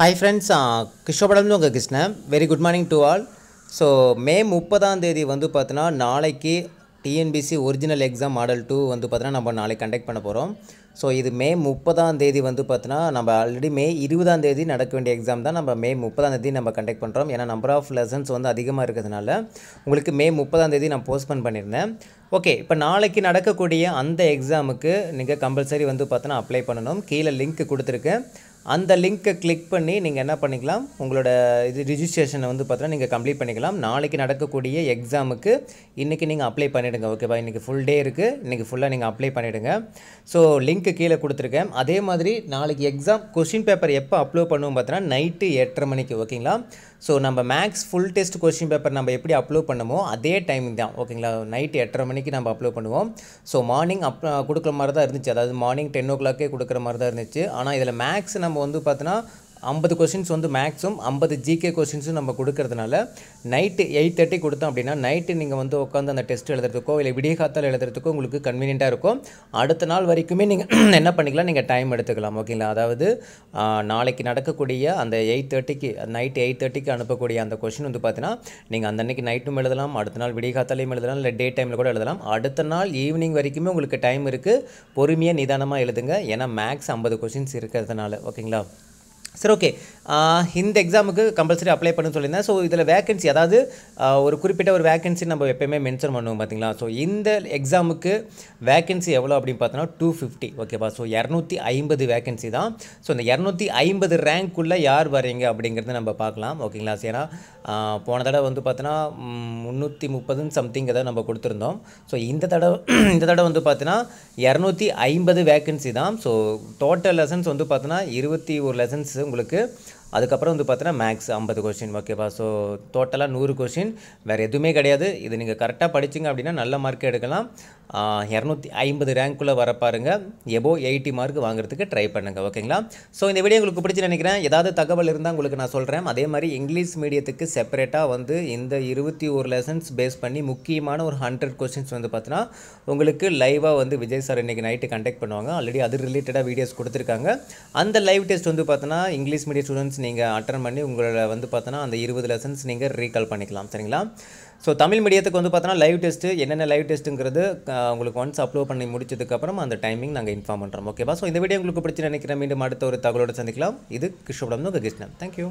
hi friends கிருஷ்ணபடம்னு உங்கள் Krishnan very good morning to all so May முப்பதாம் தேதி வந்து பார்த்தோன்னா நாளைக்கு TNPSC original exam model two வந்து பார்த்தோன்னா நம்ம நாளைக்கு கண்டக்ட் பண்ண போகிறோம் ஸோ இது மே முப்பதாம் தேதி வந்து பார்த்தோன்னா நம்ம ஆல்ரெடி மே இருபதாம் தேதி நடக்க வேண்டிய எக்ஸாம் தான் நம்ம மே முப்பதாம் தேதி நம்ம கண்டக்ட் பண்ணுறோம் ஏன்னா நம்பர் ஆஃப் லெசன்ஸ் வந்து அதிகமாக இருக்கிறதுனால உங்களுக்கு மே முப்பதாம் தேதி நான் போஸ்ட்பன் பண்ணியிருந்தேன் ஓகே இப்போ நாளைக்கு நடக்கக்கூடிய அந்த எக்ஸாமுக்கு நீங்கள் கம்பல்சரி வந்து பார்த்தோன்னா அப்ளை பண்ணணும் கீழே லிங்க் கொடுத்துருக்கேன் அந்த லிங்க்கை கிளிக் பண்ணி நீங்கள் என்ன பண்ணிக்கலாம் உங்களோட இது ரிஜிஸ்ட்ரேஷனை வந்து பார்த்தினா நீங்கள் கம்ப்ளீட் பண்ணிக்கலாம் நாளைக்கு நடக்கக்கூடிய எக்ஸாமுக்கு இன்றைக்கி நீங்கள் அப்ளை பண்ணிவிடுங்க ஓகேவா இன்றைக்கி ஃபுல் டே இருக்குது இன்றைக்கி ஃபுல்லாக நீங்கள் அப்ளை பண்ணிவிடுங்க ஸோ லிங்க் லிங்க்கு கீழே கொடுத்துருக்கேன் அதே மாதிரி நாளைக்கு எக்ஸாம் கொஷின் பேப்பர் எப்போ அப்லோட் பண்ணுவோம் பார்த்தோன்னா நைட்டு எட்டரை மணிக்கு ஓகேங்களா ஸோ நம்ம maths full test question paper நம்ம எப்படி அப்லோட் பண்ணுமோ அதே டைமிங் தான் ஓகேங்களா நைட்டு எட்டரை மணிக்கு நம்ம அப்லோட் பண்ணுவோம் ஸோ மார்னிங் அப் கொடுக்குற மாதிரி தான் இருந்துச்சு அதாவது மார்னிங் டென் ஓ கிளாக்கே கொடுக்குற மாதிரி தான் இருந்துச்சு ஆனால் இதில் மேக்ஸ் நம்ம வந்து பார்த்தோன்னா ஐம்பது கொஸ்டின்ஸ் வந்து மேக்ஸும் ஐம்பது ஜிகே கொஸ்டின்ஸும் நம்ம கொடுக்கறதுனால நைட்டு எயிட் தேர்ட்டி கொடுத்தோம் அப்படின்னா நைட்டு நீங்கள் வந்து உட்காந்து அந்த டெஸ்ட் எழுதுறதுக்கோ இல்லை விடிய காத்தால் எழுதுறதுக்கோ உங்களுக்கு கன்வீனியண்ட்டாக இருக்கும் அடுத்த நாள் வரைக்குமே நீங்கள் என்ன பண்ணிக்கலாம் நீங்கள் டைம் எடுத்துக்கலாம் ஓகேங்களா அதாவது நாளைக்கு நடக்கக்கூடிய அந்த எயிட் தேர்ட்டிக்கு நைட் எயிட் தேர்ட்டிக்கு அனுப்பக்கூடிய அந்த கொஷின் வந்து பார்த்தீங்கன்னா நீங்கள் அந்த அன்றைக்கி நைட்டும் எழுதலாம் அடுத்த நாள் விடிய காத்தாலையும் எழுதலாம் இல்லை டே டைமில் கூட எழுதலாம் அடுத்த நாள் ஈவினிங் வரைக்குமே உங்களுக்கு டைம் இருக்குது பொறுமையாக நிதானமாக எழுதுங்க ஏன்னா மேக்ஸ் ஐம்பது கொஷின்ஸ் இருக்கிறதுனால ஓகேங்களா சரி ஓகே இந்த எக்ஸாமுக்கு கம்பல்சரி அப்ளை பண்ண சொல்லியிருந்தேன் ஸோ இதில் வேகன்சி அதாவது ஒரு குறிப்பிட்ட ஒரு வேகன்சி நம்ம எப்போயுமே மென்ஷன் பண்ணுவோம் பார்த்தீங்களா ஸோ இந்த எக்ஸாமுக்கு வேகன்சி எவ்வளோ அப்படின்னு பார்த்தோன்னா டூ ஃபிஃப்டி ஓகேவா ஸோ இரநூத்தி ஐம்பது வேகன்சி தான் ஸோ இந்த இரநூத்தி ஐம்பது ரேங்க்குள்ளே யார் வரீங்க அப்படிங்கிறத நம்ம பார்க்கலாம் ஓகேங்களா ஏன்னா போன தடவை வந்து பார்த்தோன்னா முந்நூற்றி முப்பதுன்னு சம்திங் தான் நம்ம கொடுத்துருந்தோம் ஸோ இந்த தடவை இந்த தடவை வந்து பார்த்தீங்கன்னா இரநூத்தி ஐம்பது வேகன்சி தான் ஸோ டோட்டல் லெசன்ஸ் வந்து பார்த்தோன்னா இருபத்தி ஒரு லெசன்ஸ் உங்களுக்கு அதுக்கப்புறம் வந்து பார்த்தீங்கன்னா மேக்ஸ் ஐம்பது கொஷின் ஓகேவா ஸோ டோட்டலாக நூறு கொஷின் வேறு எதுவுமே கிடையாது இது நீங்கள் கரெக்டாக படிச்சிங்க அப்படின்னா நல்ல மார்க் எடுக்கலாம் இரநூத்தி ஐம்பது ரேங்க்குள்ளே வர பாருங்கள் எபோ எயிட்டி மார்க் வாங்குறதுக்கு ட்ரை பண்ணுங்கள் ஓகேங்களா ஸோ இந்த வீடியோ உங்களுக்கு பிடிச்சி நினைக்கிறேன் ஏதாவது தகவல் இருந்தால் உங்களுக்கு நான் சொல்கிறேன் அதே மாதிரி இங்கிலீஷ் மீடியத்துக்கு செப்பரேட்டாக வந்து இந்த இருபத்தி ஒரு லெசன்ஸ் பேஸ் பண்ணி முக்கியமான ஒரு ஹண்ட்ரட் கொஸ்டின்ஸ் வந்து பார்த்தீங்கன்னா உங்களுக்கு லைவாக வந்து விஜய் சார் இன்றைக்கி நைட்டு கண்டக்ட் பண்ணுவாங்க ஆல்ரெடி அது ரிலேட்டடாக வீடியோஸ் கொடுத்துருக்காங்க அந்த லைவ் டெஸ்ட் வந்து பார்த்தீங்கன்னா இங்கிலீஷ் மீடியம் ஸ்டூடெண்ட்ஸ் நீங்கள் அட்டன் பண்ணி உங்களை வந்து பார்த்தோன்னா அந்த இருபது லெசன்ஸ் நீங்கள் ரீகால் பண்ணிக்கலாம் சரிங்களா ஸோ தமிழ் மீடியத்துக்கு வந்து பார்த்தோன்னா லைவ் டெஸ்ட்டு என்னென்ன லைவ் டெஸ்ட்டுங்கிறது உங்களுக்கு ஒன்ஸ் அப்லோட் பண்ணி முடிச்சதுக்கப்புறம் அந்த டைமிங் நாங்கள் இன்ஃபார்ம் பண்ணுறோம் ஓகேவா ஸோ இந்த வீடியோ உங்களுக்கு பிடிச்சி நினைக்கிறேன் மீண்டும் அடுத்த ஒரு தகவலோடு சந்திக்கலாம் இது கிருஷ்ணபுரம் கிருஷ்ணன் தேங்க்யூ